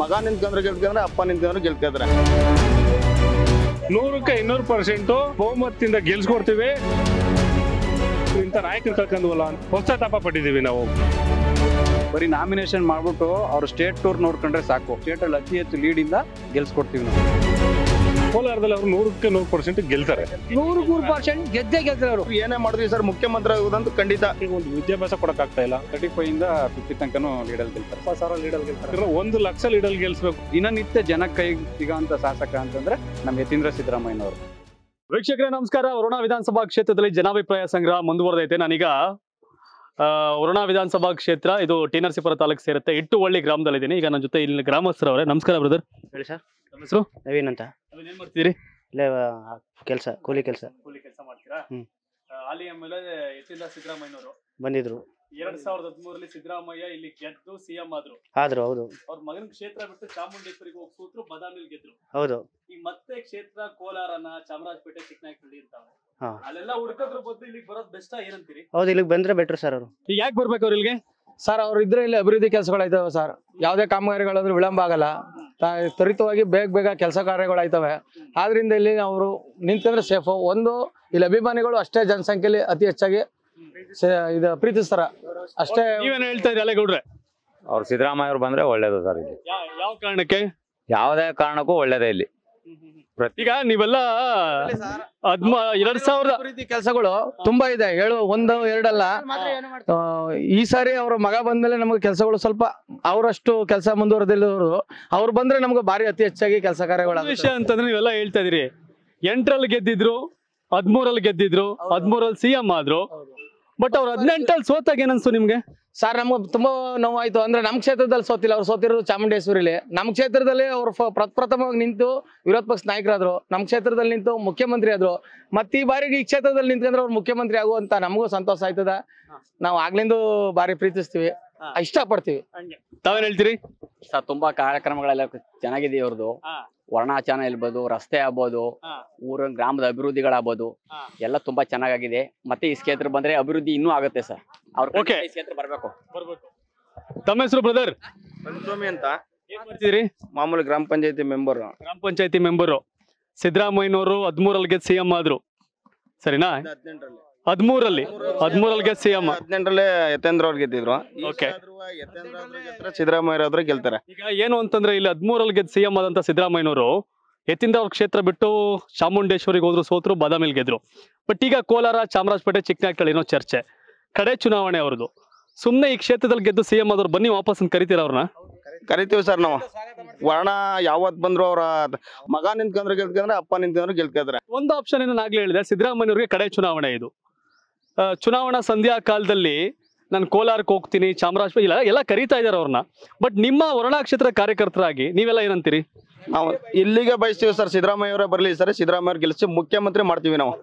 ಮಗ ನಿಂತ್ಕೊಂಡ್ರೆ ಗೆಲ್ತಂದ್ರೆ ಅಪ್ಪ ನಿಂತ್ಕೊಂಡ್ರೆ ಗೆಲ್ತಿದ್ರೆ ನೂರಕ್ಕೆ ಇನ್ನೂರು ಪರ್ಸೆಂಟ್ ಬಹುಮತದಿಂದ ಗೆಲ್ಸ್ಕೊಡ್ತೀವಿ ಇಂಥ ನಾಯಕರು ಕಳ್ಕೊಂಡ್ವಲ್ಲ ಹೊಸ ತಾಪ ಪಟ್ಟಿದ್ದೀವಿ ನಾವು ಬರೀ ನಾಮಿನೇಷನ್ ಮಾಡ್ಬಿಟ್ಟು ಅವ್ರ ಸ್ಟೇಟ್ ಟೂರ್ ನೋಡ್ಕೊಂಡ್ರೆ ಸಾಕು ಸ್ಟೇಟಲ್ಲಿ ಅತಿ ಹೆಚ್ಚು ಲೀಡಿಂದ ಗೆಲ್ಸ್ಕೊಡ್ತೀವಿ ನಾವು ಕೋಲಾರದಲ್ಲಿ ಅವ್ರು ನೂರಕ್ಕೆ ನೂರು ಪರ್ಸೆಂಟ್ ಗೆಲ್ತಾರೆ ನೂರು ನೂರು ಪರ್ಸೆಂಟ್ ಗೆದ್ದೇ ಗೆಲ್ತಾರೆ ಅವರು ಏನೇ ಮಾಡಿದ್ರಿ ಸರ್ ಮುಖ್ಯಮಂತ್ರಿ ಆಗೋದಂತೂ ಖಂಡಿತ ಈಗ ಒಂದು ವಿದ್ಯಾಭ್ಯಾಸ ಕೊಡಕ್ಕಾಗ್ತಾ ಇಲ್ಲ ತರ್ಟಿ ಫೈವ್ ಇಂದ ಫಿಫ್ಟಿ ತನಕನೂ ಲೀಡಲ್ ಗೆಲ್ತಾರೆ ಸಾವಿರ ಲೀಡಲ್ ಗೆಲ್ತಾರೆ ಒಂದು ಲಕ್ಷ ಲೀಡಲ್ ಗೆಲ್ಸ್ಬೇಕು ದಿನನಿತ್ಯ ಜನ ಕೈ ಸಿಗೋಂಥ ಶಾಸಕ ಅಂತಂದ್ರೆ ನಮ್ಮ ಯತೀಂದ್ರ ಸಿದ್ದರಾಮಯ್ಯನವರು ವೀಕ್ಷಕರೇ ನಮಸ್ಕಾರ ವರುಣಾ ವಿಧಾನಸಭಾ ಕ್ಷೇತ್ರದಲ್ಲಿ ಜನಾಭಿಪ್ರಾಯ ಸಂಗ್ರಹ ಮುಂದುವರೆದೈತೆ ನಾನೀಗ ವರುಣಾ ವಿಧಾನಸಭಾ ಕ್ಷೇತ್ರ ಇದು ಟಿ ತಾಲೂಕು ಸೇರುತ್ತೆ ಇಟ್ಟು ಗ್ರಾಮದಲ್ಲಿ ಗ್ರಾಮದಲ್ಲಿದ್ದೀನಿ ಈಗ ನನ್ನ ಜೊತೆ ಇಲ್ಲಿ ಗ್ರಾಮಸ್ಥರವ್ರೆ ನಮಸ್ಕಾರ ಬ್ರದರ್ ಹೇಳಿ ಸರ್ ನಮ್ಮ ಹೆಸರು ನವೀನ್ ಅಂತ ಏನ್ ಮಾಡ್ತೀರಿ ಇಲ್ಲೇ ಕೆಲಸ ಕೂಲಿ ಕೆಲಸ ಕೂಲಿ ಕೆಲಸ ಮಾಡ್ತೀರಾ ಹ್ಮ್. ಆ, ಹಾಲಿ ಎಂ ಬಂದಿದ್ರು ಎರಡ್ ಸಾವಿರದ ಹದಿಮೂರಲ್ಲಿ ಸಿದ್ದರಾಮಯ್ಯ ಇಲ್ಲಿ ಗೆದ್ದು ಸಿಎಂ ಆದ್ರು ಆದ್ರು ಹೌದು ಅವ್ರ ಮಗನ ಕ್ಷೇತ್ರ ಬಿಟ್ಟು ಚಾಮುಂಡೇಶ್ವರಿಗೆ ಹೋಗಿ ಕೂತ್ರು ಬದಾಮಿಲ್ ಗೆದ್ರು ಹೌದು ಈಗ ಮತ್ತೆ ಕ್ಷೇತ್ರ ಕೋಲಾರನ ಚಾಮರಾಜಪೇಟೆ ಚಿಕ್ಕನಾಯಕಹಳ್ಳಿ ಇರ್ತಾವೆ ಬಂದ್ರೆ ಬೆಟ್ರ್ ಸರ್ ಅವರು ಯಾಕೆ ಬರ್ಬೇಕು ಅವ್ರು ಇಲ್ಲಿಗೆ ಸರ್ ಅವ್ರು ಇದ್ರೆ ಇಲ್ಲಿ ಅಭಿವೃದ್ಧಿ ಕೆಲಸಗಳಾಯ್ತವೆ ಸರ್ ಯಾವುದೇ ಕಾಮಗಾರಿಗಳಾದ್ರೂ ವಿಳಂಬ ಆಗಲ್ಲ ತ್ವರಿತವಾಗಿ ಬೇಗ ಬೇಗ ಕೆಲಸ ಕಾರ್ಯಗಳು ಆಯ್ತವೆ ಆದ್ರಿಂದ ಇಲ್ಲಿ ಅವರು ನಿಂತಂದ್ರೆ ಸೇಫ್ ಒಂದು ಇಲ್ಲಿ ಅಭಿಮಾನಿಗಳು ಅಷ್ಟೇ ಜನಸಂಖ್ಯೆಯಲ್ಲಿ ಅತಿ ಹೆಚ್ಚಾಗಿ ಇದು ಪ್ರೀತಿಸ್ತಾರ ಅಷ್ಟೇ ನೀವೇನು ಹೇಳ್ತಾ ಇದ್ರೆ ಅಲ್ಲೇ ಗೌಡ್ರೆ ಅವ್ರು ಸಿದ್ದರಾಮಯ್ಯ ಅವ್ರು ಬಂದ್ರೆ ಒಳ್ಳೇದು ಸರ್ ಇಲ್ಲಿ ಯಾವ ಕಾರಣಕ್ಕೆ ಯಾವುದೇ ಕಾರಣಕ್ಕೂ ಒಳ್ಳೇದೇ ಇಲ್ಲಿ ಈಗ ನೀವೆಲ್ಲ ಎರಡ್ ಸಾವಿರದ ಕೆಲಸಗಳು ತುಂಬಾ ಇದೆ ಹೇಳು ಒಂದು ಎರಡಲ್ಲ ಈ ಸಾರಿ ಅವ್ರ ಮಗ ಬಂದ್ಮೇಲೆ ನಮ್ಗೆ ಕೆಲಸಗಳು ಸ್ವಲ್ಪ ಅವರಷ್ಟು ಕೆಲಸ ಮುಂದುವರೆದಿಲ್ಲ ಅವ್ರು ಬಂದ್ರೆ ನಮ್ಗೆ ಭಾರಿ ಅತಿ ಹೆಚ್ಚಾಗಿ ಕೆಲಸ ಕಾರ್ಯಗಳು ವಿಷಯ ಅಂತಂದ್ರೆ ನೀವೆಲ್ಲ ಹೇಳ್ತಾ ಇದ್ರಿ ಎಂಟ್ರಲ್ಲಿ ಗೆದ್ದಿದ್ರು ಹದ್ಮೂರಲ್ಲಿ ಗೆದ್ದಿದ್ರು ಹದ್ಮೂರಲ್ಲಿ ಸಿಎಂ ಆದ್ರು ಬಟ್ ಅವ್ರ ಹದಿನೆಂಟಲ್ಲಿ ಸೋತಾಗ ಏನನ್ಸು ನಿಮ್ಗೆ ಸರ್ ನಮ್ಗೆ ತುಂಬಾ ನೋವಾಯ್ತು ಅಂದ್ರೆ ನಮ್ಮ ಕ್ಷೇತ್ರದಲ್ಲಿ ಸೋತಿಲ್ಲ ಅವ್ರು ಸೋತಿರೋದು ಚಾಮುಂಡೇಶ್ವರಿಲಿ ನಮ್ಮ ಕ್ಷೇತ್ರದಲ್ಲಿ ಅವರು ಪ್ರಥಮವಾಗಿ ನಿಂತು ವಿರೋಧ ಪಕ್ಷ ನಾಯಕರಾದ್ರು ನಮ್ಮ ಕ್ಷೇತ್ರದಲ್ಲಿ ನಿಂತು ಮುಖ್ಯಮಂತ್ರಿ ಆದ್ರು ಮತ್ತೆ ಈ ಬಾರಿಗೆ ಈ ಕ್ಷೇತ್ರದಲ್ಲಿ ನಿಂತ್ಕೊಂಡ್ರೆ ಅವ್ರು ಮುಖ್ಯಮಂತ್ರಿ ಆಗುವಂತ ನಮಗೂ ಸಂತೋಷ ಆಯ್ತದ ನಾವು ಆಗ್ಲಿಂದ ಬಾರಿ ಪ್ರೀತಿಸ್ತೀವಿ ಇಷ್ಟ ಪಡ್ತೀವಿ ತಾವೇನ್ ಹೇಳ್ತೀರಿ ಸರ್ ತುಂಬಾ ಕಾರ್ಯಕ್ರಮಗಳೆಲ್ಲ ಚೆನ್ನಾಗಿದೆ ಇವ್ರದ್ದು ವರ್ಣಾಚನ ಇರ್ಬೋದು ರಸ್ತೆ ಆಗ್ಬೋದು ಊರ ಗ್ರಾಮದ ಅಭಿವೃದ್ಧಿಗಳಾಗ್ಬೋದು ಎಲ್ಲ ತುಂಬಾ ಚೆನ್ನಾಗಿದೆ ಮತ್ತೆ ಈ ಕ್ಷೇತ್ರ ಬಂದ್ರೆ ಅಭಿವೃದ್ಧಿ ಇನ್ನೂ ಆಗುತ್ತೆ ಸರ್ ಅವ್ರ ಬರ್ಬೇಕು ತಮ್ಮ ಹೆಸರು ಬ್ರದರ್ ಅಂತ ಮಾಮೂಲಿ ಗ್ರಾಮ ಪಂಚಾಯತಿ ಮೆಂಬರ್ ಗ್ರಾಮ ಪಂಚಾಯತಿ ಮೆಂಬರು ಸಿದ್ದರಾಮಯ್ಯನವರು ಹದ್ಮೂರಲ್ಲಿ ಗೆದ್ದು ಸಿಎಂ ಆದ್ರು ಸರಿನಾ ಹದ್ಮೂರಲ್ಲಿ ಹದ್ಮೂರಲ್ಲಿ ಸಿ ಸಿಎಂ ಹದಿನೆಂಟರಲ್ಲೇ ಯತೇಂದ್ರ ಅವ್ರು ಗೆದ್ದಿದ್ರು ಓಕೆ ಸಿದ್ದರಾಮಯ್ಯ ಆದ್ರೆ ಗೆಲ್ತಾರೆ ಈಗ ಏನು ಅಂತಂದ್ರೆ ಇಲ್ಲಿ ಹದ್ಮೂರಲ್ಲಿ ಗೆದ್ದು ಸಿಎಂ ಆದಂತ ಸಿದ್ದರಾಮಯ್ಯನವರು ಯತೀಂದ್ರ ಅವ್ರ ಕ್ಷೇತ್ರ ಬಿಟ್ಟು ಚಾಮುಂಡೇಶ್ವರಿಗೆ ಹೋದ್ರು ಸೋತ್ರು ಬಾದಾಮಿಲ್ ಗೆದ್ರು ಬಟ್ ಈಗ ಕೋಲಾರ ಚಾಮರಾಜಪೇಟೆ ಚಿಕ್ಕನಾಗ್ತಳಿ ಏನೋ ಚರ್ಚೆ ಕಡೆ ಚುನಾವಣೆ ಅವ್ರದ್ದು ಸುಮ್ಮನೆ ಈ ಕ್ಷೇತ್ರದಲ್ಲಿ ಗೆದ್ದು ಸಿ ಎಂ ಬನ್ನಿ ವಾಪಸ್ ಅಂತ ಕರಿತೀರ ಅವ್ರನ್ನ ಕರಿತೀವಿ ಸರ್ ನಾವು ವರ್ಣ ಯಾವತ್ ಬಂದ್ರು ಅವ್ರ ಮಗ ನಿಂತ್ಕೊಂಡ್ರೆ ಗೆಲ್ಕಂದ್ರೆ ಅಪ್ಪ ನಿಂತ್ಕೊಂಡ್ರೆ ಗೆಲ್ಕಂದ್ರೆ ಒಂದು ಆಪ್ಷನ್ ಏನು ನಾಗ್ಲೇ ಹೇಳಿದೆ ಅವ್ರಿಗೆ ಕಡೆ ಚುನಾವಣೆ ಇದು ಚುನಾವಣಾ ಸಂಧ್ಯಾ ಕಾಲದಲ್ಲಿ ನಾನು ಕೋಲಾರಕ್ಕೆ ಹೋಗ್ತೀನಿ ಚಾಮರಾಜ ಇಲ್ಲ ಎಲ್ಲ ಕರೀತಾ ಇದ್ದಾರೆ ಅವ್ರನ್ನ ಬಟ್ ನಿಮ್ಮ ವರ್ಣಾ ಕ್ಷೇತ್ರ ಕಾರ್ಯಕರ್ತರಾಗಿ ನೀವೆಲ್ಲ ಏನಂತೀರಿ ನಾವು ಇಲ್ಲಿಗೆ ಬಯಸ್ತೀವಿ ಸರ್ ಸಿದ್ದರಾಮಯ್ಯವರೇ ಬರಲಿ ಸರ್ ಸಿದ್ದರಾಮಯ್ಯ ಗೆಲ್ಸಿ ಮುಖ್ಯಮಂತ್ರಿ ಮಾಡ್ತೀವಿ ನಾವು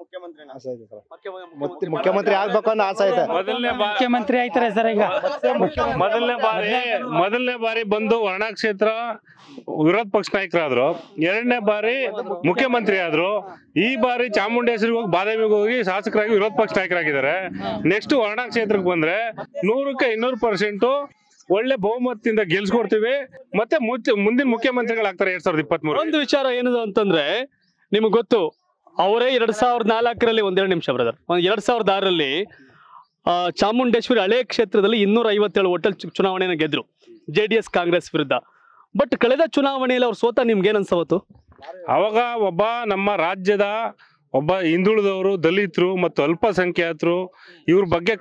ಮುಖ್ಯಮಂತ್ರಿ ಮುಖ್ಯಮಂತ್ರಿ ಆಗ್ಬೇಕು ಅನ್ನೋ ಆಸೆ ಐತೆ ಮುಖ್ಯಮಂತ್ರಿ ಆಯ್ತಾರೆ ಸರ್ ಈಗ ಮೊದಲನೇ ಬಾರಿ ಮೊದಲನೇ ಬಾರಿ ಬಂದು ವರ್ಣ ಕ್ಷೇತ್ರ ವಿರೋಧ ಪಕ್ಷ ನಾಯಕರಾದ್ರು ಎರಡನೇ ಬಾರಿ ಮುಖ್ಯಮಂತ್ರಿ ಆದ್ರು ಈ ಬಾರಿ ಚಾಮುಂಡೇಶ್ವರಿ ಹೋಗಿ ಬಾದಾಮಿಗೆ ಹೋಗಿ ಶಾಸಕರಾಗಿ ವಿರೋಧ ಪಕ್ಷ ನಾಯಕರಾಗಿದ್ದಾರೆ ನೆಕ್ಸ್ಟ್ ವರ್ಣಾ ಕ್ಷೇತ್ರಕ್ಕೆ ಬಂದ್ರೆ ನೂರಕ್ಕೆ ಇನ್ನೂರು ಪರ್ಸೆಂಟ್ ಒಳ್ಳೆ ಬಹುಮತದಿಂದ ಗೆಲ್ಸ್ಕೊಡ್ತೀವಿ ಮತ್ತೆ ಮುಂದಿನ ಮುಖ್ಯಮಂತ್ರಿಗಳಾಗ್ತಾರೆ ಎರಡ್ ಸಾವಿರದ ಮೂರು ಒಂದು ವಿಚಾರ ಏನದು ಅಂತಂದ್ರೆ ನಿಮ್ಗೆ ಗೊತ್ತು ಅವರೇ ಎರಡ್ ಸಾವಿರದ ನಾಲ್ಕರಲ್ಲಿ ಒಂದೆರಡು ನಿಮಿಷ ಬ್ರದರ್ ಒಂದ್ ಎರಡ್ ಸಾವಿರದ ಆರರಲ್ಲಿ ಚಾಮುಂಡೇಶ್ವರಿ ಹಳೆ ಕ್ಷೇತ್ರದಲ್ಲಿ ಇನ್ನೂರ ಐವತ್ತೇಳು ಹೋಟೆಲ್ ಚುನಾವಣೆಯನ್ನು ಗೆದ್ರು ಜೆ ಡಿ ಎಸ್ ಕಾಂಗ್ರೆಸ್ ವಿರುದ್ಧ ಬಟ್ ಕಳೆದ ಚುನಾವಣೆಯಲ್ಲಿ ಅವ್ರು ಸೋತ ನಿಮ್ಗೆ ಏನ್ ಅನ್ಸವತ್ತು ಅವಾಗ ಒಬ್ಬ ನಮ್ಮ ರಾಜ್ಯದ ಒಬ್ಬ ಹಿಂದುಳಿದವರು ದಲಿತರು ಮತ್ತು ಅಲ್ಪಸಂಖ್ಯಾತರು ಇವ್ರ ಬಗ್ಗೆ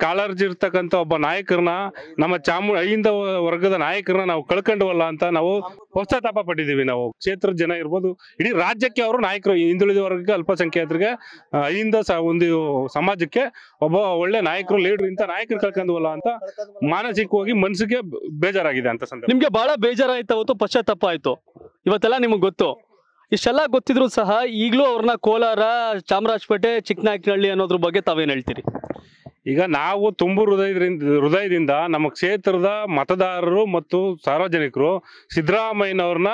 ಇರ್ತಕ್ಕಂಥ ಒಬ್ಬ ನಾಯಕರನ್ನ ನಮ್ಮ ಚಾಮು ಅಹಿಂದ ವರ್ಗದ ನಾಯಕರನ್ನ ನಾವು ಕಳ್ಕೊಂಡವಲ್ಲ ಅಂತ ನಾವು ಪಶ್ಚಾತ್ತಾಪ ಪಟ್ಟಿದ್ದೀವಿ ನಾವು ಕ್ಷೇತ್ರದ ಜನ ಇರ್ಬೋದು ಇಡೀ ರಾಜ್ಯಕ್ಕೆ ಅವರು ನಾಯಕರು ಹಿಂದುಳಿದ ವರ್ಗಕ್ಕೆ ಅಲ್ಪಸಂಖ್ಯಾತರಿಗೆ ಅಹಿಂದ ಒಂದು ಸಮಾಜಕ್ಕೆ ಒಬ್ಬ ಒಳ್ಳೆ ನಾಯಕರು ಲೀಡರ್ ಇಂತ ನಾಯಕರು ಕಳ್ಕೊಂಡವಲ್ಲ ಅಂತ ಮಾನಸಿಕವಾಗಿ ಮನಸ್ಸಿಗೆ ಬೇಜಾರಾಗಿದೆ ಅಂತ ನಿಮ್ಗೆ ಬಹಳ ಬೇಜಾರಾಯ್ತು ಅವತ್ತು ಪಶ್ಚಾತ್ತಾಪ ಆಯ್ತು ಇವತ್ತೆಲ್ಲ ನಿಮ್ಗೆ ಗೊತ್ತು ಇಷ್ಟೆಲ್ಲ ಗೊತ್ತಿದ್ರು ಸಹ ಈಗಲೂ ಅವ್ರನ್ನ ಕೋಲಾರ ಚಾಮರಾಜಪೇಟೆ ಚಿಕ್ಕನಾಯಕನಹಳ್ಳಿ ಅನ್ನೋದ್ರ ಬಗ್ಗೆ ತಾವೇನು ಹೇಳ್ತೀರಿ ಈಗ ನಾವು ತುಂಬು ಹೃದಯದಿಂದ ಹೃದಯದಿಂದ ನಮ್ಮ ಕ್ಷೇತ್ರದ ಮತದಾರರು ಮತ್ತು ಸಾರ್ವಜನಿಕರು ಸಿದ್ದರಾಮಯ್ಯನವ್ರನ್ನ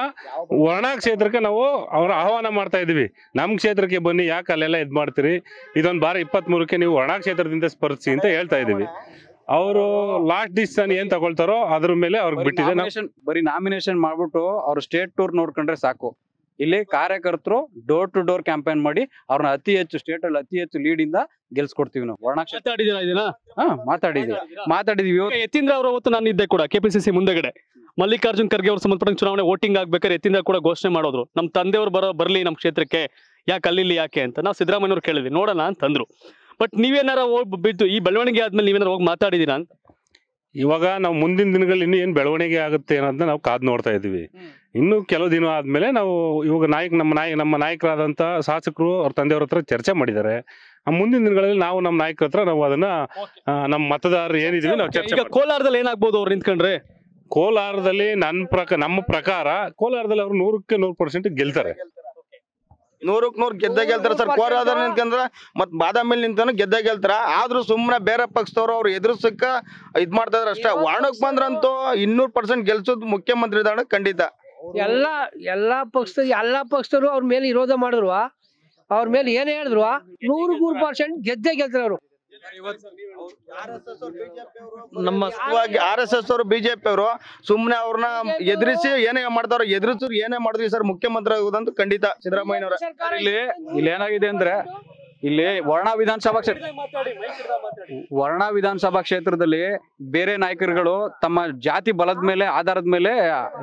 ವರ್ಣ ಕ್ಷೇತ್ರಕ್ಕೆ ನಾವು ಅವ್ರ ಆಹ್ವಾನ ಮಾಡ್ತಾ ಇದೀವಿ ನಮ್ಮ ಕ್ಷೇತ್ರಕ್ಕೆ ಬನ್ನಿ ಯಾಕೆ ಅಲ್ಲೆಲ್ಲ ಇದು ಮಾಡ್ತೀರಿ ಇದೊಂದು ಬಾರಿ ಇಪ್ಪತ್ತ್ಮೂರಕ್ಕೆ ನೀವು ವರ್ಣಾ ಕ್ಷೇತ್ರದಿಂದ ಸ್ಪರ್ಧಿಸಿ ಅಂತ ಹೇಳ್ತಾ ಇದೀವಿ ಅವರು ಲಾಸ್ಟ್ ಡಿಸಿಷನ್ ಏನ್ ತಗೊಳ್ತಾರೋ ಅದ್ರ ಮೇಲೆ ಅವ್ರಿಗೆ ಬಿಟ್ಟಿದೆ ಬರೀ ನಾಮಿನೇಷನ್ ಮಾಡ್ಬಿಟ್ಟು ಅವ್ರ ಸ್ಟೇಟ್ ಟೂರ್ ನೋಡ್ಕೊಂಡ್ರೆ ಸಾಕು ಇಲ್ಲಿ ಕಾರ್ಯಕರ್ತರು ಡೋರ್ ಟು ಡೋರ್ ಕ್ಯಾಂಪೇನ್ ಮಾಡಿ ಅವ್ರನ್ನ ಅತಿ ಹೆಚ್ಚು ಸ್ಟೇಟ್ ಅಲ್ಲಿ ಅತಿ ಹೆಚ್ಚು ಲೀಡ್ ಇಂದ ಗೆಲ್ಸ್ಕೊಡ್ತೀವಿ ನಾವು ಹಾ ಮಾತಾಡಿದೀವಿ ಮಾತಾಡಿದೀವಿ ಯತೀಂದ್ರ ಅವರು ಅವತ್ತು ನಾನು ಇದ್ದೆ ಕೂಡ ಕೆಪಿಸಿಸಿ ಮುಂದೆಗಡೆ ಮಲ್ಲಿಕಾರ್ಜುನ್ ಖರ್ಗೆ ಅವ್ರ ಸಂಬಂಧಪಟ್ಟ ಚುನಾವಣೆ ವೋಟಿಂಗ್ ಆಗ್ಬೇಕಾದ್ರೆ ಯತೀಂದ್ರ ಕೂಡ ಘೋಷಣೆ ಮಾಡೋದ್ರು ನಮ್ಮ ತಂದೆಯವರು ಬರೋ ಬರ್ಲಿ ನಮ್ಮ ಕ್ಷೇತ್ರಕ್ಕೆ ಯಾಕೆ ಅಲ್ಲಿ ಯಾಕೆ ಅಂತ ನಾವು ಸಿದ್ದರಾಮಯ್ಯವ್ರು ಕೇಳಿದ್ವಿ ನೋಡೋಣ ಅಂತಂದ್ರು ಬಟ್ ನೀವೇನಾರ ಹೋಗಿ ಬಿದ್ದು ಈ ಬೆಳವಣಿಗೆ ಆದ್ಮೇಲೆ ನೀವೇನಾರ ಹೋಗಿ ಮಾತಾಡಿದೀರ ಅಂತ ಇವಾಗ ನಾವು ಮುಂದಿನ ದಿನಗಳಲ್ಲಿ ಇನ್ನೂ ಏನು ಬೆಳವಣಿಗೆ ಆಗುತ್ತೆ ಅನ್ನೋದನ್ನ ನಾವು ಕಾದ್ ನೋಡ್ತಾ ಇದ್ದೀವಿ ಇನ್ನು ಕೆಲವು ದಿನ ಆದ್ಮೇಲೆ ನಾವು ಇವಾಗ ನಾಯಕ ನಮ್ಮ ನಾಯಕ ನಮ್ಮ ನಾಯಕರಾದಂತಹ ಶಾಸಕರು ಅವ್ರ ತಂದೆಯವ್ರ ಹತ್ರ ಚರ್ಚೆ ಮಾಡಿದ್ದಾರೆ ಮುಂದಿನ ದಿನಗಳಲ್ಲಿ ನಾವು ನಮ್ಮ ನಾಯಕರ ಹತ್ರ ನಾವು ಅದನ್ನ ನಮ್ಮ ಮತದಾರರು ಏನಿದೀವಿ ನಾವು ಚರ್ಚೆ ಕೋಲಾರದಲ್ಲಿ ಏನಾಗ್ಬೋದು ಅವ್ರು ನಿಂತ್ಕೊಂಡ್ರೆ ಕೋಲಾರದಲ್ಲಿ ನನ್ನ ಪ್ರಕಾರ ನಮ್ಮ ಪ್ರಕಾರ ಕೋಲಾರದಲ್ಲಿ ಅವರು ನೂರಕ್ಕೆ ನೂರು ಪರ್ಸೆಂಟ್ ಗೆಲ್ತಾರೆ ನೂರಕ್ಕೆ ನೂರ್ ಗೆದ್ದ ಗೆಲ್ತಾರೆ ಸರ್ ಕೋಲಾರದಲ್ಲಿ ನಿಂತ್ಕೊಂಡ್ರೆ ಮತ್ ಬಾದಾಮಿ ನಿಂತಾನು ಗೆದ್ದ ಗೆಲ್ತಾರ ಆದ್ರೂ ಸುಮ್ಮನೆ ಬೇರೆ ಪಕ್ಷದವ್ರು ಅವ್ರು ಎದುರಿಸಕ್ಕ ಇದ್ ಮಾಡ್ತಾ ಅಷ್ಟೇ ವಾರ್ಣಕ್ ಬಂದ್ರಂತೂ ಇನ್ನೂರ್ ಪರ್ಸೆಂಟ್ ಗೆಲ್ಸೋದು ಮುಖ್ಯಮಂತ್ರಿ ಖಂಡಿತ ಎಲ್ಲಾ ಎಲ್ಲಾ ಪಕ್ಷದ ಎಲ್ಲಾ ಪಕ್ಷದವರು ಅವ್ರ ಮೇಲೆ ವಿರೋಧ ಮಾಡಿದ್ರು ಅವ್ರ ಮೇಲೆ ಏನ್ ಹೇಳಿದ್ರು ನೂರು ನೂರು ಪರ್ಸೆಂಟ್ ಗೆದ್ದೆ ಗೆಲ್ತಾರೆ ಅವರು ನಮ್ಮ ಆರ್ ಎಸ್ ಎಸ್ ಅವರು ಬಿಜೆಪಿ ಅವರು ಸುಮ್ನೆ ಅವ್ರನ್ನ ಎದುರಿಸಿ ಏನೇ ಮಾಡ್ತಾರ ಎದುರಿಸಿದ್ರು ಏನೇ ಮಾಡಿದ್ರಿ ಸರ್ ಮುಖ್ಯಮಂತ್ರಿ ಆಗುದಂತ ಖಂಡಿತ ಸಿದ್ದರಾಮಯ್ಯನವರ ಇಲ್ಲಿ ಇಲ್ಲಿ ಏನಾಗಿದೆ ಅಂದ್ರೆ ಇಲ್ಲಿ ವರ್ಣ ವಿಧಾನಸಭಾ ಕ್ಷೇತ್ರ ವರ್ಣ ವಿಧಾನಸಭಾ ಕ್ಷೇತ್ರದಲ್ಲಿ ಬೇರೆ ನಾಯಕರುಗಳು ತಮ್ಮ ಜಾತಿ ಬಲದ ಮೇಲೆ ಆಧಾರದ ಮೇಲೆ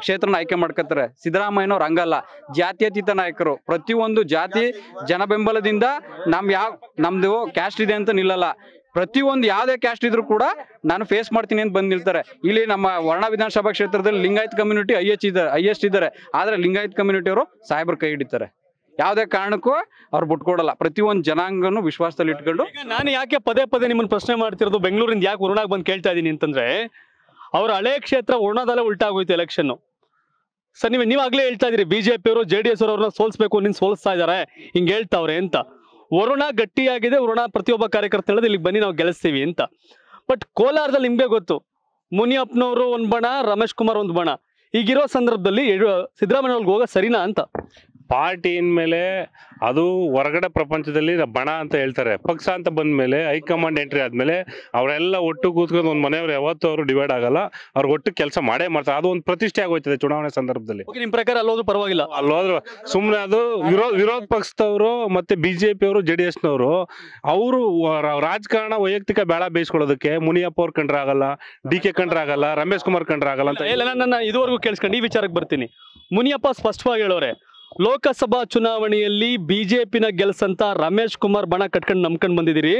ಕ್ಷೇತ್ರನ ಆಯ್ಕೆ ಮಾಡ್ಕೊತಾರೆ ಸಿದ್ದರಾಮಯ್ಯನವ್ರು ಹಂಗಲ್ಲ ಜಾತ್ಯತೀತ ನಾಯಕರು ಪ್ರತಿಯೊಂದು ಜಾತಿ ಜನ ಬೆಂಬಲದಿಂದ ನಮ್ ಯಾವ ನಮ್ದು ಕ್ಯಾಸ್ಟ್ ಇದೆ ಅಂತ ನಿಲ್ಲಲ್ಲ ಪ್ರತಿಯೊಂದು ಯಾವುದೇ ಕ್ಯಾಸ್ಟ್ ಇದ್ರು ಕೂಡ ನಾನು ಫೇಸ್ ಮಾಡ್ತೀನಿ ಅಂತ ಬಂದು ನಿಲ್ತಾರೆ ಇಲ್ಲಿ ನಮ್ಮ ವರ್ಣ ವಿಧಾನಸಭಾ ಕ್ಷೇತ್ರದಲ್ಲಿ ಲಿಂಗಾಯತ್ ಕಮ್ಯುನಿಟಿ ಐ ಎಚ್ ಇದ್ದಾರೆ ಐ ಇದ್ದಾರೆ ಆದ್ರೆ ಲಿಂಗಾಯತ್ ಕಮ್ಯುನಿಟಿ ಅವರು ಸಾಹೇಬ್ರ ಕೈ ಹಿಡಿತಾರೆ ಯಾವುದೇ ಕಾರಣಕ್ಕೂ ಅವ್ರು ಬಿಟ್ಕೊಡಲ್ಲ ಪ್ರತಿಯೊಂದು ಜನಾಂಗನು ವಿಶ್ವಾಸದಲ್ಲಿ ಇಟ್ಕೊಂಡು ನಾನು ಯಾಕೆ ಪದೇ ಪದೇ ನಿಮ್ಮನ್ನು ಪ್ರಶ್ನೆ ಮಾಡ್ತಿರೋದು ಬೆಂಗಳೂರಿಂದ ಯಾಕೆ ವರುಣಾಗ್ ಬಂದು ಕೇಳ್ತಾ ಇದ್ದೀನಿ ಅಂತಂದ್ರೆ ಅವ್ರ ಹಳೆ ಕ್ಷೇತ್ರ ವರುಣಾದಲ್ಲೇ ಉಲ್ಟಾಗೋಯ್ತು ಎಲೆಕ್ಷನ್ ಸರ್ ನೀವು ನೀವಾಗಲೇ ಹೇಳ್ತಾ ಇದ್ದೀರಿ ಬಿಜೆಪಿ ಅವರು ಜೆ ಡಿ ಎಸ್ ಅವ್ರನ್ನ ಸೋಲ್ಸ್ಬೇಕು ನಿನ್ ಸೋಲ್ಸ್ತಾ ಇದ್ದಾರೆ ಹಿಂಗೆ ಹೇಳ್ತಾವ್ರೆ ಅಂತ ವರುಣ ಗಟ್ಟಿಯಾಗಿದೆ ವರುಣ ಪ್ರತಿಯೊಬ್ಬ ಕಾರ್ಯಕರ್ತ ಹೇಳಿದ್ರೆ ಇಲ್ಲಿಗೆ ಬನ್ನಿ ನಾವು ಗೆಲ್ಲಿಸ್ತೀವಿ ಅಂತ ಬಟ್ ಕೋಲಾರದಲ್ಲಿ ನಿಮಗೆ ಗೊತ್ತು ಮುನಿಯಪ್ಪನವರು ಒಂದು ಬಣ ರಮೇಶ್ ಕುಮಾರ್ ಒಂದು ಬಣ ಈಗಿರೋ ಸಂದರ್ಭದಲ್ಲಿ ಸಿದ್ದರಾಮಯ್ಯ ಹೋಗೋ ಸರಿನಾ ಅಂತ ಪಾರ್ಟಿ ಮೇಲೆ ಅದು ಹೊರಗಡೆ ಪ್ರಪಂಚದಲ್ಲಿ ಬಣ ಅಂತ ಹೇಳ್ತಾರೆ ಪಕ್ಷ ಅಂತ ಬಂದ್ಮೇಲೆ ಹೈಕಮಾಂಡ್ ಎಂಟ್ರಿ ಆದ್ಮೇಲೆ ಅವರೆಲ್ಲ ಒಟ್ಟು ಕೂತ್ಕೊಂಡು ಒಂದು ಮನೆಯವ್ರು ಯಾವತ್ತೂ ಅವರು ಡಿವೈಡ್ ಆಗಲ್ಲ ಅವ್ರು ಒಟ್ಟು ಕೆಲಸ ಮಾಡೇ ಮಾಡ್ತಾರೆ ಅದು ಒಂದು ಪ್ರತಿಷ್ಠೆ ಆಗೋಯ್ತದೆ ಚುನಾವಣೆ ಸಂದರ್ಭದಲ್ಲಿ ನಿಮ್ ಪ್ರಕಾರ ಅಲ್ಲೋದ್ರು ಪರವಾಗಿಲ್ಲ ಅಲ್ಲೋದ್ರು ಸುಮ್ಮನೆ ಅದು ವಿರೋಧ ವಿರೋಧ ಪಕ್ಷದವರು ಮತ್ತೆ ಬಿಜೆಪಿ ಅವರು ಜೆ ಡಿ ಎಸ್ನವರು ಅವರು ರಾಜಕಾರಣ ವೈಯಕ್ತಿಕ ಬೇಳ ಬೇಯಿಸ್ಕೊಳ್ಳೋದಕ್ಕೆ ಮುನಿಯಪ್ಪ ಅವ್ರ ಕಂಡ್ರೆ ಆಗಲ್ಲ ಡಿ ಕೆ ಕಂಡ್ರಾಗಲ್ಲ ಆಗಲ್ಲ ರಮೇಶ್ ಕುಮಾರ್ ಕಂಡ್ರಾಗಲ್ಲ ಆಗಲ್ಲ ಅಂತ ಇಲ್ಲ ನಾನು ಇದುವರೆಗೂ ಕೇಳಿಸ್ಕೊಂಡು ಈ ವಿಚಾರಕ್ಕೆ ಬರ್ತೀನಿ ಮುನಿಯಪ್ಪ ಸ್ಪಷ್ಟವಾಗಿ ಹೇಳೋರೆ ಲೋಕಸಭಾ ಚುನಾವಣೆಯಲ್ಲಿ ಬಿಜೆಪಿನ ಗೆಲ್ಸಂತ ರಮೇಶ್ ಕುಮಾರ್ ಬಣ ಕಟ್ಕೊಂಡು ನಂಬ್ಕೊಂಡು ಬಂದಿದ್ದೀರಿ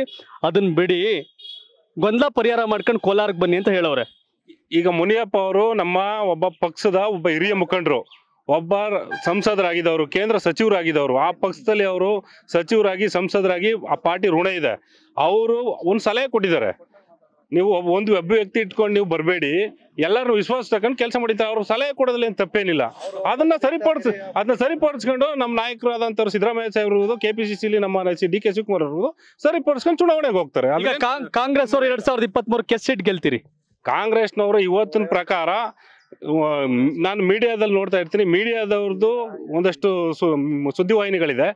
ಅದನ್ನ ಬಿಡಿ ಗೊಂದಲ ಪರಿಹಾರ ಮಾಡ್ಕೊಂಡು ಕೋಲಾರಕ್ಕೆ ಬನ್ನಿ ಅಂತ ಹೇಳವ್ರೆ ಈಗ ಮುನಿಯಪ್ಪ ಅವರು ನಮ್ಮ ಒಬ್ಬ ಪಕ್ಷದ ಒಬ್ಬ ಹಿರಿಯ ಮುಖಂಡರು ಒಬ್ಬ ಸಂಸದರಾಗಿದ್ದವರು ಕೇಂದ್ರ ಸಚಿವರಾಗಿದ್ದವರು ಆ ಪಕ್ಷದಲ್ಲಿ ಅವರು ಸಚಿವರಾಗಿ ಸಂಸದರಾಗಿ ಆ ಪಾರ್ಟಿ ಋಣ ಇದೆ ಅವರು ಒಂದು ಸಲಹೆ ಕೊಟ್ಟಿದ್ದಾರೆ ನೀವು ಒಂದು ಅಭಿವ್ಯಕ್ತಿ ಇಟ್ಕೊಂಡು ನೀವು ಬರಬೇಡಿ ಎಲ್ಲರೂ ವಿಶ್ವಾಸ ತಗೊಂಡು ಕೆಲಸ ಮಾಡಿದ್ದಾರೆ ಅವರು ಸಲಹೆ ಕೊಡೋದಲ್ಲ ಏನು ತಪ್ಪೇನಿಲ್ಲ ಅದನ್ನ ಸರಿಪಡಿಸ್ ಅದನ್ನ ಸರಿಪಡಿಸ್ಕೊಂಡು ನಮ್ಮ ನಾಯಕರಾದಂಥವ್ರು ಸಿದ್ದರಾಮಯ್ಯ ಸಾಹೇಬ್ ಇರ್ಬೋದು ಕೆ ಪಿ ಸಿ ಸಿಲಿ ನಮ್ಮ ಡಿ ಕೆ ಶಿವಕುಮಾರ್ ಇರ್ಬೋದು ಸರಿಪಡಿಸ್ಕೊಂಡು ಚುನಾವಣೆಗೆ ಹೋಗ್ತಾರೆ ಕಾಂಗ್ರೆಸ್ ಅವರು ಎರಡ್ ಸಾವಿರದ ಮೂರು ಕೆಸ್ ಸೀಟ್ ಗೆಲ್ತೀರಿ ಕಾಂಗ್ರೆಸ್ನವರು ಇವತ್ತಿನ ಪ್ರಕಾರ ನಾನು ಮೀಡಿಯಾದಲ್ಲಿ ನೋಡ್ತಾ ಇರ್ತೀನಿ ಮೀಡಿಯಾದವ್ರದ್ದು ಒಂದಷ್ಟು ಸುದ್ದಿವಾಹಿನಿಗಳಿದೆ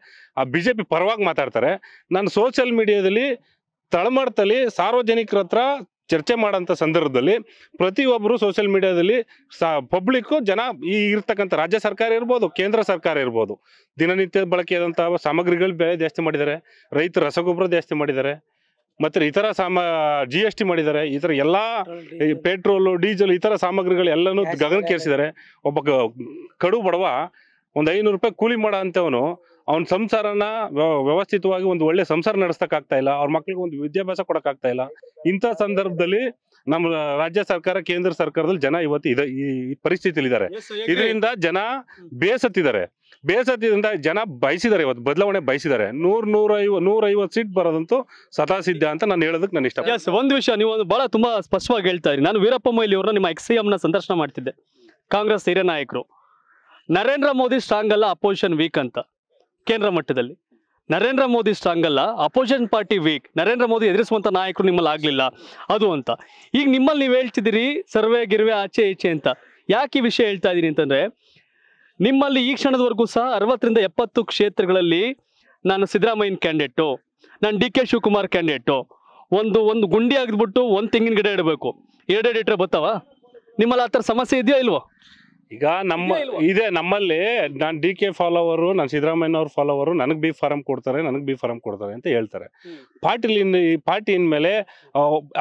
ಆ ಬಿ ಜೆ ಪಿ ಪರವಾಗಿ ಮಾತಾಡ್ತಾರೆ ನಾನು ಸೋಷಿಯಲ್ ಮೀಡಿಯಾದಲ್ಲಿ ತಳಮಟ್ಟದಲ್ಲಿ ಸಾರ್ವಜನಿಕರ ಹತ್ರ ಚರ್ಚೆ ಮಾಡೋಂಥ ಸಂದರ್ಭದಲ್ಲಿ ಪ್ರತಿಯೊಬ್ಬರು ಸೋಷಿಯಲ್ ಮೀಡಿಯಾದಲ್ಲಿ ಸಾ ಪಬ್ಲಿಕ್ಕು ಜನ ಈ ಇರ್ತಕ್ಕಂಥ ರಾಜ್ಯ ಸರ್ಕಾರ ಇರ್ಬೋದು ಕೇಂದ್ರ ಸರ್ಕಾರ ಇರ್ಬೋದು ದಿನನಿತ್ಯ ಬಳಕೆಯಾದಂಥ ಸಾಮಗ್ರಿಗಳ ಬೆಲೆ ಜಾಸ್ತಿ ಮಾಡಿದ್ದಾರೆ ರೈತರ ರಸಗೊಬ್ಬರ ಜಾಸ್ತಿ ಮಾಡಿದ್ದಾರೆ ಮತ್ತು ಇತರ ಸಾಮ ಜಿ ಎಸ್ ಟಿ ಮಾಡಿದ್ದಾರೆ ಈ ಥರ ಎಲ್ಲ ಪೆಟ್ರೋಲು ಡೀಸೆಲ್ ಇತರ ಗಗನಕ್ಕೆ ಗಗನಕ್ಕೇರಿಸಿದ್ದಾರೆ ಒಬ್ಬ ಕಡು ಬಡವ ಒಂದು ಐನೂರು ರೂಪಾಯಿ ಕೂಲಿ ಮಾಡೋ ಅಂತವನು ಅವ್ನ ಸಂಸಾರನ ವ್ಯವಸ್ಥಿತವಾಗಿ ಒಂದು ಒಳ್ಳೆ ಸಂಸಾರ ನಡೆಸಕ್ಕಾಗ್ತಾ ಇಲ್ಲ ಅವ್ರ ಮಕ್ಕಳಿಗೆ ಒಂದು ವಿದ್ಯಾಭ್ಯಾಸ ಆಗ್ತಾ ಇಲ್ಲ ಇಂಥ ಸಂದರ್ಭದಲ್ಲಿ ನಮ್ಮ ರಾಜ್ಯ ಸರ್ಕಾರ ಕೇಂದ್ರ ಸರ್ಕಾರದಲ್ಲಿ ಜನ ಇವತ್ತು ಇದೆ ಈ ಇದ್ದಾರೆ ಇದರಿಂದ ಜನ ಬೇಸತ್ತಿದ್ದಾರೆ ಬೇಸತ್ತಿದ್ರಿಂದ ಜನ ಬಯಸಿದ್ದಾರೆ ಇವತ್ತು ಬದಲಾವಣೆ ಬಯಸಿದ್ದಾರೆ ನೂರ್ ನೂರೈವ ನೂರೈವತ್ತು ಸೀಟ್ ಬರೋದಂತೂ ಸದಾ ಸಿದ್ಧ ಅಂತ ನಾನು ಹೇಳೋದಕ್ಕೆ ನನ್ನ ಇಷ್ಟ ಎಸ್ ಒಂದು ವಿಷಯ ನೀವು ಒಂದು ಬಹಳ ತುಂಬಾ ಸ್ಪಷ್ಟವಾಗಿ ಹೇಳ್ತಾ ಇರಿ ನಾನು ವೀರಪ್ಪ ಮೊಯ್ಲಿ ಅವ್ರನ್ನ ನಿಮ್ಮ ಎಕ್ಸ್ ನ ಸಂದರ್ಶನ ಮಾಡ್ತಿದ್ದೆ ಕಾಂಗ್ರೆಸ್ ಹಿರಿಯ ನಾಯಕರು ನರೇಂದ್ರ ಮೋದಿ ಸ್ಟ್ರಾಂಗ್ ಅಲ್ಲ ಅಪೋಸಿಷನ್ ವೀಕ್ ಅಂತ ಕೇಂದ್ರ ಮಟ್ಟದಲ್ಲಿ ನರೇಂದ್ರ ಮೋದಿ ಸ್ಟ್ರಾಂಗ್ ಅಲ್ಲ opposition party weak Narendra Modi ಎದುರಿಸುವಂತ ನಾಯಕರು ನಿಮ್ಮಲ್ಲಿ ಆಗ್ಲಿಲ್ಲ ಅದು ಅಂತ ಈಗ ನಿಮ್ಮಲ್ಲಿ ನೀವು ಹೇಳ್ತಿದ್ದೀರಿ ಸರ್ವೆ ಗಿರ್ವೆ ಆಚೆ ಈಚೆ ಅಂತ ಯಾಕೆ ಈ ವಿಷಯ ಹೇಳ್ತಾ ಇದ್ದೀನಿ ಅಂತಂದ್ರೆ ನಿಮ್ಮಲ್ಲಿ ಈ ಕ್ಷಣದವರೆಗೂ ಸಹ ಅರವತ್ತರಿಂದ ಎಪ್ಪತ್ತು ಕ್ಷೇತ್ರಗಳಲ್ಲಿ ನಾನು ಸಿದ್ದರಾಮಯ್ಯನ ಕ್ಯಾಂಡಿಡೇಟು ನಾನು ಡಿ ಕೆ ಶಿವಕುಮಾರ್ ಕ್ಯಾಂಡಿಡೇಟು ಒಂದು ಒಂದು ಗುಂಡಿ ಆಗಿದ್ಬಿಟ್ಟು ಒಂದು ತೆಂಗಿನ ಗಿಡ ಇಡಬೇಕು ಎರಡೆರಡು ಇಟ್ರೆ ಬರ್ತಾವ ನಿಮ್ಮಲ್ಲಿ ಆ ಥರ ಸಮಸ್ಯೆ ಇದೆಯಾ ಇಲ್ವೋ ಈಗ ನಮ್ಮ ಇದೆ ನಮ್ಮಲ್ಲಿ ನಾನು ಡಿ ಕೆ ಫಾಲೋವರು ನಾನು ಸಿದ್ದರಾಮಯ್ಯ ಅವ್ರ ಫಾಲೋವರು ನನಗೆ ಬಿ ಫಾರಂ ಕೊಡ್ತಾರೆ ನನಗೆ ಬಿ ಫಾರಂ ಕೊಡ್ತಾರೆ ಅಂತ ಹೇಳ್ತಾರೆ ಪಾರ್ಟಿಲಿ ಈ ಪಾರ್ಟಿ ಮೇಲೆ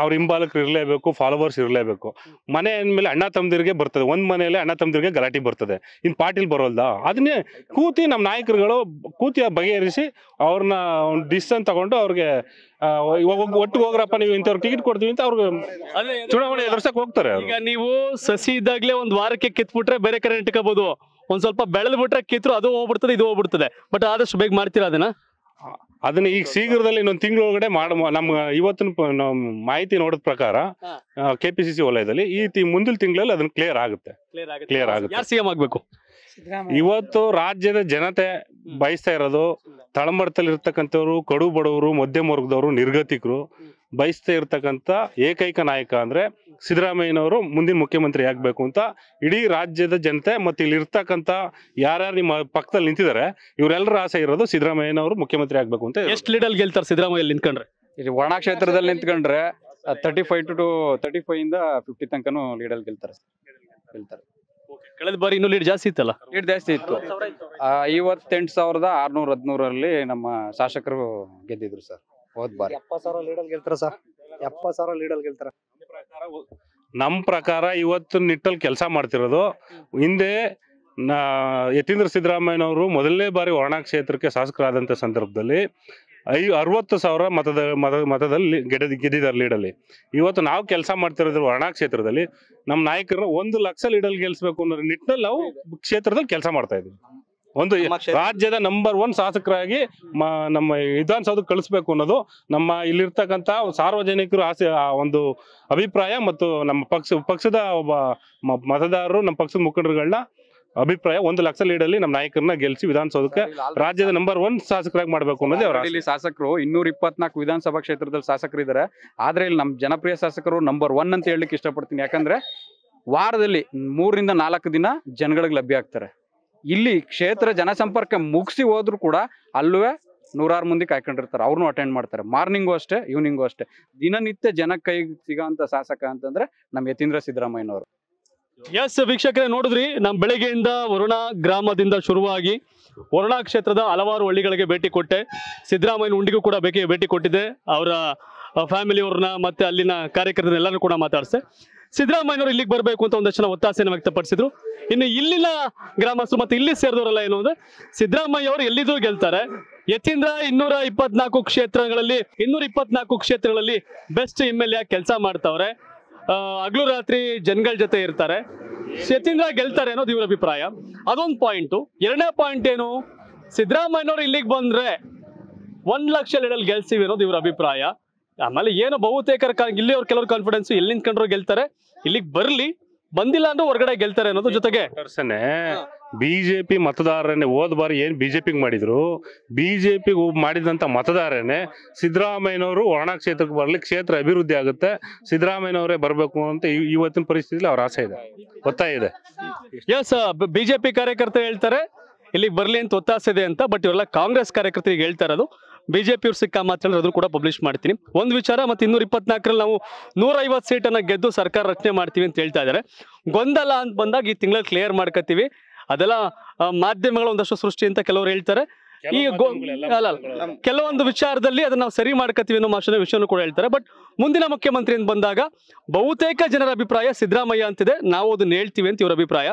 ಅವ್ರ ಹಿಂಬಾಲಕರು ಇರಲೇಬೇಕು ಫಾಲೋವರ್ಸ್ ಇರಲೇಬೇಕು ಮನೆ ಮೇಲೆ ಅಣ್ಣ ತಮ್ಮದಿರಿಗೆ ಬರ್ತದೆ ಒಂದು ಮನೆಯಲ್ಲಿ ಅಣ್ಣ ತಮ್ಮದಿರಿಗೆ ಗಲಾಟಿ ಬರ್ತದೆ ಇನ್ನು ಪಾರ್ಟಿಲಿ ಬರೋಲ್ದ ಅದನ್ನೇ ಕೂತಿ ನಮ್ಮ ನಾಯಕರುಗಳು ಕೂತಿ ಬಗೆಹರಿಸಿ ಅವ್ರನ್ನ ಡಿಸಿಷನ್ ತಗೊಂಡು ಅವ್ರಿಗೆ ಇವಾಗ ಒಟ್ಟಿಗೆ ಹೋಗ್ರಪ್ಪ ನೀವು ಇಂಥವ್ರಿಗೆ ಟಿಕೆಟ್ ಕೊಡ್ತೀವಿ ಅಂತ ಅವ್ರಿಗೆ ಚುನಾವಣೆ ಎದುರ್ಸಕ್ ಹೋಗ್ತಾರೆ ಈಗ ನೀವು ಸಸಿ ಇದ್ದಾಗ್ಲೇ ಒಂದ್ ವಾರಕ್ಕೆ ಕಿತ್ಬಿಟ್ರೆ ಬೇರೆ ಕಡೆ ಇಟ್ಕೋಬಹುದು ಒಂದ್ ಸ್ವಲ್ಪ ಬೆಳೆದ್ ಬಿಟ್ರೆ ಕಿತ್ರು ಅದು ಹೋಗ್ಬಿಡ್ತದೆ ಇದು ಹೋಗ್ಬಿಡ್ತದೆ ಬಟ್ ಆದಷ್ಟು ಬೇಗ ಮಾಡ್ತೀರಾ ಅದನ್ನ ಅದನ್ನ ಈಗ ಶೀಘ್ರದಲ್ಲಿ ಇನ್ನೊಂದು ತಿಂಗಳೊಳಗಡೆ ಒಳಗಡೆ ಮಾಡ ನಮ್ಮ ಇವತ್ತಿನ ಮಾಹಿತಿ ನೋಡಿದ ಪ್ರಕಾರ ಕೆಪಿಸಿಸಿ ವಲಯದಲ್ಲಿ ಈ ಮುಂದಿನ ತಿಂಗಳಲ್ಲಿ ಅದನ್ನ ಕ್ಲಿಯರ್ ಆಗುತ್ತೆ ಕ್ಲಿಯರ್ ಆಗುತ್ತೆ. ಯಾರು ಸಿಎಂ ಆಗ್ಬೇಕು ಇವತ್ತು ರಾಜ್ಯದ ಜನತೆ ಬಯಸ್ತಾ ಇರೋದು ತಳಮಡ್ತಲ್ಲಿ ಇರ್ತಕ್ಕಂಥವ್ರು ಕಡು ಬಡವರು ಮಧ್ಯಮ ವರ್ಗದವರು ನಿರ್ಗತಿಕರು ಬಯಸ್ತಾ ಇರ್ತಕ್ಕಂಥ ಏಕೈಕ ನಾಯಕ ಅಂದ್ರೆ ಸಿದ್ದರಾಮಯ್ಯನವರು ಮುಂದಿನ ಮುಖ್ಯಮಂತ್ರಿ ಆಗ್ಬೇಕು ಅಂತ ಇಡೀ ರಾಜ್ಯದ ಜನತೆ ಮತ್ತೆ ಇಲ್ಲಿ ಇರ್ತಕ್ಕಂಥ ಯಾರ್ಯಾರು ನಿಮ್ಮ ಪಕ್ಕದಲ್ಲಿ ನಿಂತಿದ್ದಾರೆ ಇವರೆಲ್ಲರ ಆಸೆ ಇರೋದು ಸಿದ್ದರಾಮಯ್ಯನವರು ಮುಖ್ಯಮಂತ್ರಿ ಆಗ್ಬೇಕು ಅಂತ ಎಷ್ಟು ಲೀಡಲ್ಲಿ ಗೆಲ್ತಾರೆ ಸಿದ್ದರಾಮಯ್ಯ ನಿಂತ್ಕೊಂಡ್ರೆ ಇಲ್ಲಿ ಒಣ ಕ್ಷೇತ್ರದಲ್ಲಿ ನಿಂತ್ಕೊಂಡ್ರೆ thirty five to thirty five ಇಂದ ಫಿಫ್ಟಿ ತನಕನೂ ಲೀಡಲ್ಲಿ ಗೆಲ್ತಾರೆ ಗೆಲ್ತಾರೆ ಕಳೆದ ಬಾರಿ ಇನ್ನೂ ಲೀಡ್ ಜಾಸ್ತಿ ಇತ್ತಲ್ಲ ಲೀಡ್ ಜಾಸ್ತಿ ಇತ್ತು ಆ, ಐವತ್ತೆಂಟು ಸಾವಿರದ ಆರ್ನೂರ ಹದಿನೂರಲ್ಲಿ ನಮ್ಮ ಶಾಸಕರು ಗೆದ್ದಿದ್ರು ಸರ್ ಹೋದ್ ಬಾರಿ ಎಪ್ಪತ್ ಸಾವಿರ ಲೀಡಲ್ಲಿ ಗೆಲ್ತಾರ ಸರ್ ಸಾವಿರ ಲೀಡಲ್ಲಿ ಗೆಲ್ತಾರ ನಮ್ಮ ಪ್ರಕಾರ ಇವತ್ತು ನಿಟ್ಟಲ್ಲಿ ಕೆಲಸ ಮಾಡ್ತಿರೋದು ಹಿಂದೆ ನಾ ಯತೀಂದ್ರ ಸಿದ್ದರಾಮಯ್ಯನವರು ಮೊದಲನೇ ಬಾರಿ ವರ್ಣಾ ಕ್ಷೇತ್ರಕ್ಕೆ ಶಾಸಕರಾದಂಥ ಸಂದರ್ಭದಲ್ಲಿ ಐ ಅರವತ್ತು ಸಾವಿರ ಮತದ ಮತ ಮತದಲ್ಲಿ ಗೆಡದ ಗೆದ್ದಿದ್ದಾರೆ ಲೀಡಲ್ಲಿ ಇವತ್ತು ನಾವು ಕೆಲಸ ಮಾಡ್ತಿರೋದ್ರ ವರ್ಣಾ ಕ್ಷೇತ್ರದಲ್ಲಿ ನಮ್ಮ ನಾಯಕರು ಒಂದು ಲಕ್ಷ ಲೀಡಲ್ಲಿ ಗೆಲ್ಸ್ಬೇಕು ಅನ್ನೋ ನಿಟ್ಟಿನಲ್ಲಿ ನಾವು ಕ್ಷೇತ್ರದಲ್ಲಿ ಕೆಲಸ ಮಾಡ್ತಾ ಇದ್ದೀವಿ ಒಂದು ರಾಜ್ಯದ ನಂಬರ್ ಒನ್ ಶಾಸಕರಾಗಿ ನಮ್ಮ ವಿಧಾನಸೌಧ ಕಳಿಸ್ಬೇಕು ಅನ್ನೋದು ನಮ್ಮ ಇಲ್ಲಿರ್ತಕ್ಕಂಥ ಸಾರ್ವಜನಿಕರು ಆಸೆ ಒಂದು ಅಭಿಪ್ರಾಯ ಮತ್ತು ನಮ್ಮ ಪಕ್ಷ ಪಕ್ಷದ ಒಬ್ಬ ಮತದಾರರು ನಮ್ಮ ಪಕ್ಷದ ಮುಖಂಡರುಗಳನ್ನ ಅಭಿಪ್ರಾಯ ಒಂದು ಲಕ್ಷ ಲೀಡಲ್ಲಿ ನಮ್ಮ ನಾಯಕರನ್ನ ಗೆಲ್ಲಿಸಿ ವಿಧಾನಸೌಧಕ್ಕೆ ರಾಜ್ಯದ ನಂಬರ್ ಒನ್ ಶಾಸಕರಾಗಿ ಮಾಡಬೇಕು ಅನ್ನೋದೇ ಇಲ್ಲಿ ಶಾಸಕರು ಇನ್ನೂರ ಇಪ್ಪತ್ನಾಲ್ಕು ವಿಧಾನಸಭಾ ಕ್ಷೇತ್ರದಲ್ಲಿ ಶಾಸಕರು ಇದ್ದಾರೆ ಆದ್ರೆ ಇಲ್ಲಿ ನಮ್ಮ ಜನಪ್ರಿಯ ಶಾಸಕರು ನಂಬರ್ ಒನ್ ಅಂತ ಹೇಳಲಿಕ್ಕೆ ಇಷ್ಟಪಡ್ತೀನಿ ಯಾಕಂದ್ರೆ ವಾರದಲ್ಲಿ ಮೂರರಿಂದ ನಾಲ್ಕು ದಿನ ಜನಗಳಿಗೆ ಲಭ್ಯ ಆಗ್ತಾರೆ ಇಲ್ಲಿ ಕ್ಷೇತ್ರ ಜನಸಂಪರ್ಕ ಮುಗಿಸಿ ಹೋದ್ರು ಕೂಡ ಅಲ್ಲೂ ನೂರಾರು ಮಂದಿ ಕಾಯ್ಕೊಂಡಿರ್ತಾರೆ ಅವ್ರನ್ನೂ ಅಟೆಂಡ್ ಮಾಡ್ತಾರೆ ಮಾರ್ನಿಂಗು ಅಷ್ಟೇ ಈವ್ನಿಂಗು ಅಷ್ಟೇ ದಿನನಿತ್ಯ ಜನ ಕೈಗೆ ಸಿಗೋಂಥ ಶಾಸಕ ಅಂತಂದ್ರೆ ನಮ್ಮ ಯತೀಂದ್ರ ಸಿದ್ದರಾಮಯ್ಯನವರು ಎಸ್ ವೀಕ್ಷಕರೇ ನೋಡಿದ್ರಿ ನಮ್ಮ ಬೆಳಗ್ಗೆಯಿಂದ ವರುಣಾ ಗ್ರಾಮದಿಂದ ಶುರುವಾಗಿ ವರುಣಾ ಕ್ಷೇತ್ರದ ಹಲವಾರು ಹಳ್ಳಿಗಳಿಗೆ ಭೇಟಿ ಕೊಟ್ಟೆ ಸಿದ್ದರಾಮಯ್ಯ ಉಂಡಿಗೂ ಕೂಡ ಬೇಕಿ ಭೇಟಿ ಕೊಟ್ಟಿದ್ದೆ ಅವರ ಫ್ಯಾಮಿಲಿಯವ್ರನ್ನ ಮತ್ತೆ ಅಲ್ಲಿನ ಕಾರ್ಯಕರ್ತರ ಎಲ್ಲರೂ ಕೂಡ ಮಾತಾಡ್ಸೆ ಸಿದ್ದರಾಮಯ್ಯವರು ಇಲ್ಲಿಗೆ ಬರಬೇಕು ಅಂತ ಒಂದಷ್ಟು ಒತ್ತಾಸೆಯನ್ನು ವ್ಯಕ್ತಪಡಿಸಿದ್ರು ಇನ್ನು ಇಲ್ಲಿನ ಗ್ರಾಮಸ್ಥರು ಮತ್ತೆ ಇಲ್ಲಿ ಸೇರಿದವರಲ್ಲ ಏನು ಅಂದ್ರೆ ಸಿದ್ದರಾಮಯ್ಯ ಅವರು ಎಲ್ಲಿದ್ರೂ ಗೆಲ್ತಾರೆ ಯತೀಂದ್ರ ಇನ್ನೂರ ಇಪ್ಪತ್ನಾಲ್ಕು ಕ್ಷೇತ್ರಗಳಲ್ಲಿ ಇನ್ನೂರ ಇಪ್ಪತ್ನಾಲ್ಕು ಕ್ಷೇತ್ರಗಳಲ್ಲಿ ಬೆಸ್ಟ್ ಎಮ್ ಎಲ್ ಎ ಕೆಲಸ ಮಾಡ್ತಾವ್ರೆ ಹಗ್ಲು ರಾತ್ರಿ ಜನಗಳ ಜೊತೆ ಇರ್ತಾರೆ ಸತೀಂದ್ರ ಗೆಲ್ತಾರೆ ಅನ್ನೋದು ಇವ್ರ ಅಭಿಪ್ರಾಯ ಅದೊಂದು ಪಾಯಿಂಟು ಎರಡನೇ ಪಾಯಿಂಟ್ ಏನು ಸಿದ್ದರಾಮಯ್ಯನವರು ಇಲ್ಲಿಗೆ ಬಂದ್ರೆ ಒಂದ್ ಲಕ್ಷ ಲೀಡಲ್ಲಿ ಗೆಲ್ಸಿವಿ ಅನ್ನೋದು ಇವ್ರ ಅಭಿಪ್ರಾಯ ಆಮೇಲೆ ಏನು ಬಹುತೇಕರ ಇಲ್ಲಿ ಅವ್ರ ಕೆಲವರು ಕಾನ್ಫಿಡೆನ್ಸ್ ಎಲ್ಲಿ ನಿಂತ್ಕೊಂಡ್ರು ಗೆಲ್ತಾರೆ ಇಲ್ಲಿಗೆ ಬರ್ಲಿ ಬಂದಿಲ್ಲ ಅಂದ್ರೆ ಹೊರಗಡೆ ಗೆಲ್ತಾರೆ ಅನ್ನೋದು ಜೊತೆಗೆ ಬಿಜೆಪಿ ಮತದಾರನೇ ಹೋದ ಬಾರಿ ಏನ್ ಬಿಜೆಪಿಗೆ ಮಾಡಿದ್ರು ಬಿಜೆಪಿ ಮಾಡಿದಂತ ಮತದಾರನೇ ಸಿದ್ದರಾಮಯ್ಯನವರು ವರ್ಣ ಕ್ಷೇತ್ರಕ್ಕೆ ಬರಲಿ ಕ್ಷೇತ್ರ ಅಭಿವೃದ್ಧಿ ಆಗುತ್ತೆ ಸಿದ್ದರಾಮಯ್ಯನವರೇ ಬರಬೇಕು ಅಂತ ಇವತ್ತಿನ ಪರಿಸ್ಥಿತಿಲಿ ಅವ್ರ ಆಸೆ ಇದೆ ಇದೆ ಎಸ್ ಬಿಜೆಪಿ ಕಾರ್ಯಕರ್ತರು ಹೇಳ್ತಾರೆ ಇಲ್ಲಿಗೆ ಬರಲಿ ಅಂತ ಇದೆ ಅಂತ ಬಟ್ ಇವೆಲ್ಲ ಕಾಂಗ್ರೆಸ್ ಕಾರ್ಯಕರ್ತರಿಗೆ ಹೇಳ್ತಾ ಇರೋದು ಬಿಜೆಪಿಯವ್ರು ಸಿಕ್ಕ ಮಾತ್ರ ಅದನ್ನು ಕೂಡ ಪಬ್ಲಿಷ್ ಮಾಡ್ತೀನಿ ಒಂದು ವಿಚಾರ ಮತ್ತು ಇನ್ನೂರ ಇಪ್ಪತ್ನಾಲ್ಕರಲ್ಲಿ ನಾವು ನೂರೈವತ್ತು ಸೀಟನ್ನು ಗೆದ್ದು ಸರ್ಕಾರ ರಚನೆ ಮಾಡ್ತೀವಿ ಅಂತ ಹೇಳ್ತಾ ಇದ್ದಾರೆ ಗೊಂದಲ ಅಂತ ಬಂದಾಗ ಈ ತಿಂಗಳಲ್ಲಿ ಕ್ಲಿಯರ್ ಮಾಡ್ಕೋತೀವಿ ಅದೆಲ್ಲ ಮಾಧ್ಯಮಗಳ ಒಂದಷ್ಟು ಸೃಷ್ಟಿ ಅಂತ ಕೆಲವರು ಹೇಳ್ತಾರೆ ಈ ಗೋ- ಅಲ್ಲ, ಕೆಲವೊಂದು ವಿಚಾರದಲ್ಲಿ ಅದನ್ನ ನಾವು ಸರಿ ಮಾಡ್ಕತ್ತೀವಿ ಅನ್ನೋ ಮಾಷನ ವಿಷಯನೂ ಕೂಡ ಹೇಳ್ತಾರೆ ಬಟ್ ಮುಂದಿನ ಮುಖ್ಯಮಂತ್ರಿ ಅಂತ ಬಂದಾಗ ಬಹುತೇಕ ಜನರ ಅಭಿಪ್ರಾಯ ಸಿದ್ದರಾಮಯ್ಯ ಅಂತಿದೆ ನಾವು ಅದನ್ನ ಹೇಳ್ತೀವಿ ಅಂತ ಇವ್ರ ಅಭಿಪ್ರಾಯ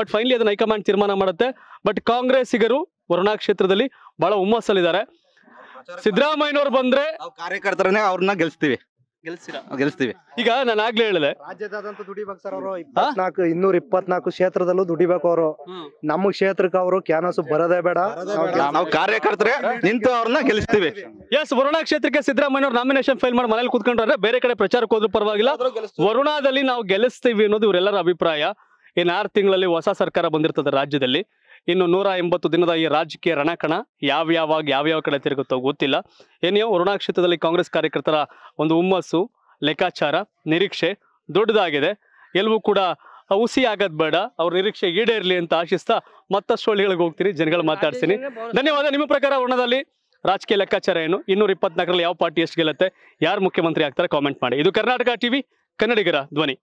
ಬಟ್ ಫೈನಲಿ ಅದನ್ನ ಹೈಕಮಾಂಡ್ ತೀರ್ಮಾನ ಮಾಡುತ್ತೆ ಬಟ್ ಕಾಂಗ್ರೆಸ್ಸಿಗರು ವರುಣಾ ಕ್ಷೇತ್ರದಲ್ಲಿ ಬಹಳ ಹುಮ್ಮಸ್ಸಲ್ಲಿದ್ದಾರೆ ಸಿದ್ದರಾಮಯ್ಯನವ್ರು ಬಂದ್ರೆ ನಾವು ಕಾರ್ಯಕರ್ತರನ್ನೇ ಅವ್ರನ್ನ ಗೆಲ್ಸ್ತೀವಿ ಈಗ ನಾನು ಆಗ್ಲೇ ಹೇಳಿದೆ ರಾಜ್ಯದಾದಂತ ದುಡಿಬೇಕು ಸರ್ ಅವರು ಇಪ್ಪತ್ನಾಲ್ಕು ಇನ್ನೂರ ಕ್ಷೇತ್ರದಲ್ಲೂ ದುಡಿಬೇಕು ಅವರು ನಮ್ಮ ಕ್ಷೇತ್ರಕ್ಕೆ ಅವರು ಕ್ಯಾನಸ್ ಬರೋದೇ ಬೇಡ ನಾವು ಕಾರ್ಯಕರ್ತರೇ ನಿಂತು ಅವ್ರನ್ನ ಗೆಲ್ಲಿಸ್ತೀವಿ ಎಸ್ ವರುಣಾ ಕ್ಷೇತ್ರಕ್ಕೆ ಸಿದ್ದರಾಮಯ್ಯ ಅವ್ರು ನಾಮಿನೇಷನ್ ಫೈಲ್ ಮಾಡಿ ಮನೇಲಿ ಕೂತ್ಕೊಂಡ್ರೆ ಬೇರೆ ಕಡೆ ಪ್ರಚಾರಕ್ಕೆ ಹೋದ್ರೂ ಪರವಾಗಿಲ್ಲ ವರುಣಾದಲ್ಲಿ ನಾವು ಗೆಲ್ಲಿಸ್ತೀವಿ ಅನ್ನೋದು ಇವರೆಲ್ಲರ ಅಭಿಪ್ರಾಯ ಏನ್ ಆರು ತಿಂಗಳಲ್ಲಿ ಹೊಸ ಸರ್ಕಾರ ಬಂದಿರ್ತದೆ ರಾಜ್ಯದಲ್ಲಿ ಇನ್ನು ನೂರ ಎಂಬತ್ತು ದಿನದ ಈ ರಾಜಕೀಯ ರಣಕಣ ಯಾವ್ಯಾವಾಗ ಯಾವ್ಯಾವ ಕಡೆ ತಿರುಗುತ್ತೋ ಗೊತ್ತಿಲ್ಲ ಏನೇ ವರುಣಾ ಕ್ಷೇತ್ರದಲ್ಲಿ ಕಾಂಗ್ರೆಸ್ ಕಾರ್ಯಕರ್ತರ ಒಂದು ಹುಮ್ಮಸ್ಸು ಲೆಕ್ಕಾಚಾರ ನಿರೀಕ್ಷೆ ದೊಡ್ಡದಾಗಿದೆ ಎಲ್ಲವೂ ಕೂಡ ಹುಸಿ ಆಗದ್ ಬೇಡ ಅವ್ರ ನಿರೀಕ್ಷೆ ಈಡೇರ್ಲಿ ಅಂತ ಆಶಿಸ್ತಾ ಮತ್ತಷ್ಟು ಹಳ್ಳಿಗಳಿಗೆ ಹೋಗ್ತೀನಿ ಜನಗಳು ಮಾತಾಡ್ತೀನಿ ಧನ್ಯವಾದ ನಿಮ್ಮ ಪ್ರಕಾರ ವರ್ಣದಲ್ಲಿ ರಾಜಕೀಯ ಲೆಕ್ಕಾಚಾರ ಏನು ಇನ್ನೂರ ಇಪ್ಪತ್ನಾಲ್ಕರಲ್ಲಿ ಯಾವ ಪಾರ್ಟಿ ಎಷ್ಟು ಗೆಲ್ಲತ್ತೆ ಯಾರು ಮುಖ್ಯಮಂತ್ರಿ ಆಗ್ತಾರೆ ಕಾಮೆಂಟ್ ಮಾಡಿ ಇದು ಕರ್ನಾಟಕ ಟಿವಿ ಕನ್ನಡಿಗರ ಧ್ವನಿ